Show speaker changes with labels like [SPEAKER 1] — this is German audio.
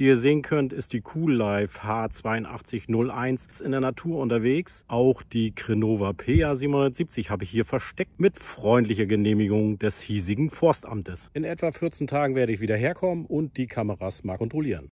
[SPEAKER 1] Wie ihr sehen könnt, ist die Cool Life H8201 in der Natur unterwegs. Auch die Crenova PA 770 habe ich hier versteckt mit freundlicher Genehmigung des hiesigen Forstamtes. In etwa 14 Tagen werde ich wieder herkommen und die Kameras mal kontrollieren.